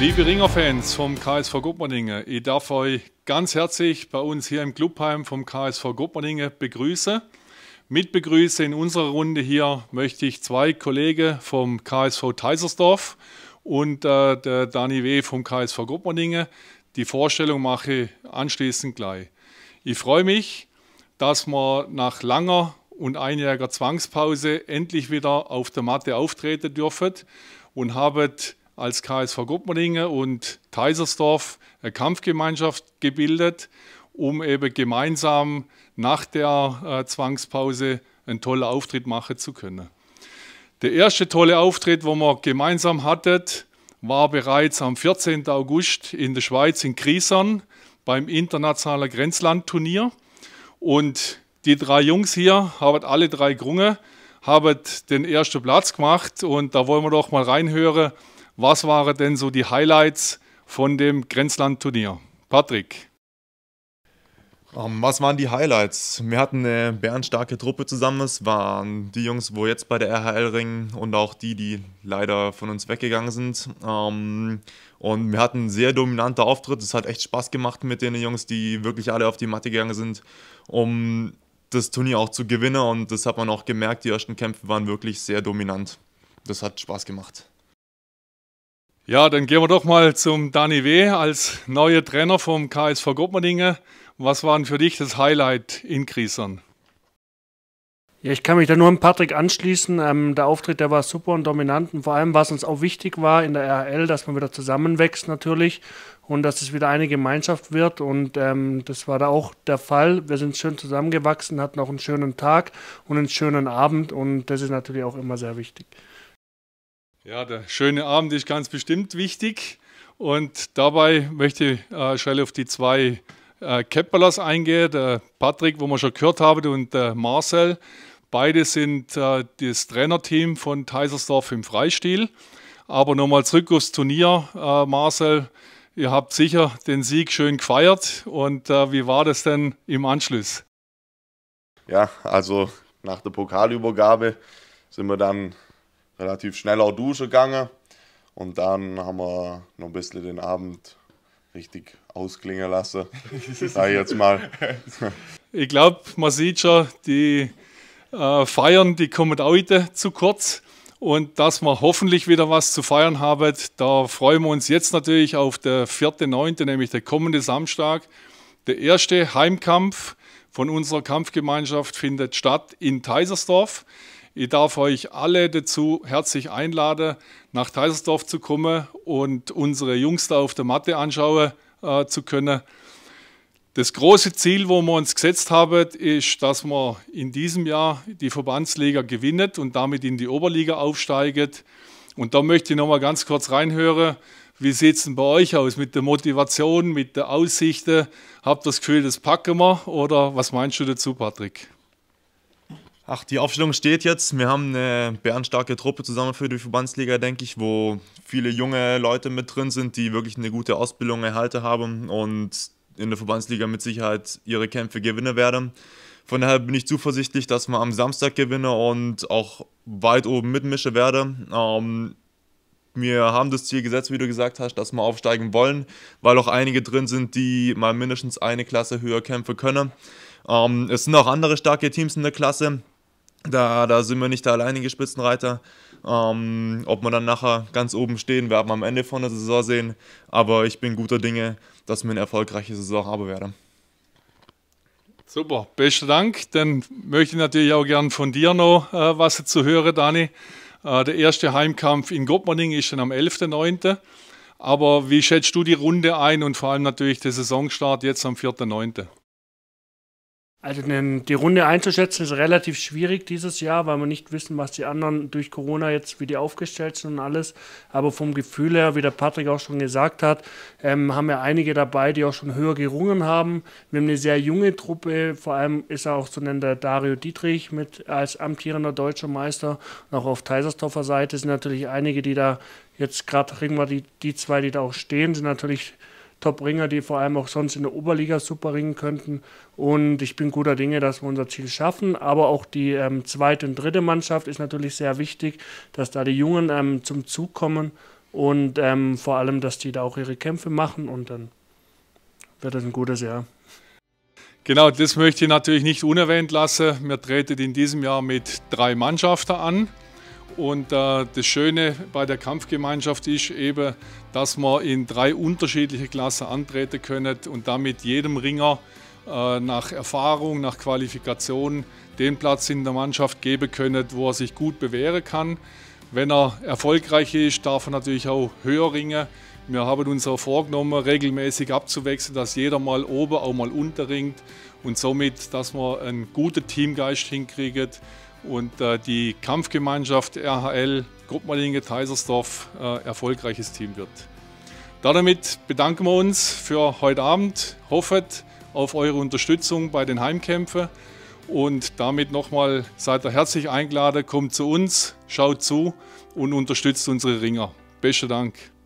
Liebe Ringerfans vom KSV Gutmerdinge, ich darf euch ganz herzlich bei uns hier im Clubheim vom KSV Gutmerdinge begrüßen. Mit begrüße in unserer Runde hier möchte ich zwei Kollegen vom KSV Teisersdorf und äh, der Dani W. vom KSV Gutmerdinge. Die Vorstellung mache ich anschließend gleich. Ich freue mich, dass wir nach langer und einjähriger Zwangspause endlich wieder auf der Matte auftreten dürfen und haben als KSV Gruppenringen und Kaisersdorf eine Kampfgemeinschaft gebildet, um eben gemeinsam nach der äh, Zwangspause einen tollen Auftritt machen zu können. Der erste tolle Auftritt, wo wir gemeinsam hatten, war bereits am 14. August in der Schweiz in Kriesern beim internationalen Grenzlandturnier. Und die drei Jungs hier haben alle drei gerungen, haben den ersten Platz gemacht. Und da wollen wir doch mal reinhören, was waren denn so die Highlights von dem Grenzland-Turnier? Patrick. Um, ähm, was waren die Highlights? Wir hatten eine bärenstarke Truppe zusammen. Es waren die Jungs, wo jetzt bei der RHL ringen und auch die, die leider von uns weggegangen sind. Um, ähm, und wir hatten einen sehr dominanten Auftritt. Es hat echt Spaß gemacht mit den Jungs, die wirklich alle auf die Matte gegangen sind, um das Turnier auch zu gewinnen. Und das hat man auch gemerkt. Die ersten Kämpfe waren wirklich sehr dominant. Das hat Spaß gemacht. Ja, dann gehen wir doch mal zum Dani W. als neuer Trainer vom KSV Gruppmerdinge. Was war denn für dich das Highlight in Griesern? Ja, ich kann mich da nur an Patrick anschließen. Ähm, der Auftritt, der war super und dominant. Und vor allem, was uns auch wichtig war in der RHL, dass man wieder zusammenwächst natürlich und dass es wieder eine Gemeinschaft wird. Und ähm, das war da auch der Fall. Wir sind schön zusammengewachsen, hatten auch einen schönen Tag und einen schönen Abend. Und das ist natürlich auch immer sehr wichtig. Ja, der schöne Abend ist ganz bestimmt wichtig. Und dabei möchte ich äh, schnell auf die zwei äh, Keppelers eingehen. Der Patrick, wo wir schon gehört haben, und der Marcel. Beide sind äh, das Trainerteam von Teisersdorf im Freistil. Aber nochmal zurück aufs Turnier, äh, Marcel. Ihr habt sicher den Sieg schön gefeiert. Und äh, wie war das denn im Anschluss? Ja, also nach der Pokalübergabe sind wir dann relativ schnell auch duschen gegangen. Und dann haben wir noch ein bisschen den Abend richtig ausklingen lassen. Sag ich jetzt mal. ich glaube, man sieht schon, die äh, Feiern, die kommen heute zu kurz. Und dass wir hoffentlich wieder was zu feiern haben, da freuen wir uns jetzt natürlich auf der 4.9., nämlich der kommende Samstag. Der erste Heimkampf von unserer Kampfgemeinschaft findet statt in Teisersdorf. Ich darf euch alle dazu herzlich einladen, nach Teiselsdorf zu kommen und unsere Jungs da auf der Matte anschauen äh, zu können. Das große Ziel, wo wir uns gesetzt haben, ist, dass wir in diesem Jahr die Verbandsliga gewinnen und damit in die Oberliga aufsteigen. Und da möchte ich noch mal ganz kurz reinhören. Wie sieht es denn bei euch aus mit der Motivation, mit der Aussichten? Habt ihr das Gefühl, das packen wir? Oder was meinst du dazu, Patrick? Ach, die Aufstellung steht jetzt. Wir haben eine bärenstarke Truppe zusammen für die Verbandsliga, denke ich, wo viele junge Leute mit drin sind, die wirklich eine gute Ausbildung erhalten haben und in der Verbandsliga mit Sicherheit ihre Kämpfe gewinnen werden. Von daher bin ich zuversichtlich, dass wir am Samstag gewinne und auch weit oben mitmische werde. Ähm, wir haben das Ziel gesetzt, wie du gesagt hast, dass wir aufsteigen wollen, weil auch einige drin sind, die mal mindestens eine Klasse höher kämpfen können. Ähm, es sind auch andere starke Teams in der Klasse da, da sind wir nicht der alleinige Spitzenreiter. Ähm, ob wir dann nachher ganz oben stehen, werden wir am Ende von der Saison sehen. Aber ich bin guter Dinge, dass wir eine erfolgreiche Saison haben werden. Super, besten Dank. Dann möchte ich natürlich auch gerne von dir noch äh, was zu hören, Dani. Äh, der erste Heimkampf in Gottmaning ist dann am 11.09. Aber wie schätzt du die Runde ein und vor allem natürlich den Saisonstart jetzt am 4.09.? Also die Runde einzuschätzen ist relativ schwierig dieses Jahr, weil wir nicht wissen, was die anderen durch Corona jetzt, wie die aufgestellt sind und alles. Aber vom Gefühl her, wie der Patrick auch schon gesagt hat, ähm, haben wir einige dabei, die auch schon höher gerungen haben. Wir haben eine sehr junge Truppe, vor allem ist er auch zu nennen der Dario Dietrich mit als amtierender deutscher Meister. Und auch auf Teisersdorfer Seite sind natürlich einige, die da jetzt gerade, kriegen wir die, die zwei, die da auch stehen, sind natürlich Top-Ringer, die vor allem auch sonst in der Oberliga super ringen könnten. Und ich bin guter Dinge, dass wir unser Ziel schaffen. Aber auch die ähm, zweite und dritte Mannschaft ist natürlich sehr wichtig, dass da die Jungen ähm, zum Zug kommen und ähm, vor allem, dass die da auch ihre Kämpfe machen und dann wird das ein gutes Jahr. Genau, das möchte ich natürlich nicht unerwähnt lassen. Wir treten in diesem Jahr mit drei Mannschaften an. Und äh, das Schöne bei der Kampfgemeinschaft ist eben, dass man in drei unterschiedliche Klassen antreten können und damit jedem Ringer äh, nach Erfahrung, nach Qualifikation den Platz in der Mannschaft geben können, wo er sich gut bewähren kann. Wenn er erfolgreich ist, darf er natürlich auch höher ringen. Wir haben uns auch vorgenommen, regelmäßig abzuwechseln, dass jeder mal oben, auch mal unterringt und somit, dass wir einen guten Teamgeist hinkriegen und äh, die Kampfgemeinschaft RHL Gruppmalinge Kaisersdorf äh, erfolgreiches Team wird. Damit bedanken wir uns für heute Abend, hoffet auf eure Unterstützung bei den Heimkämpfen und damit nochmal seid ihr herzlich eingeladen, kommt zu uns, schaut zu und unterstützt unsere Ringer. Besten Dank.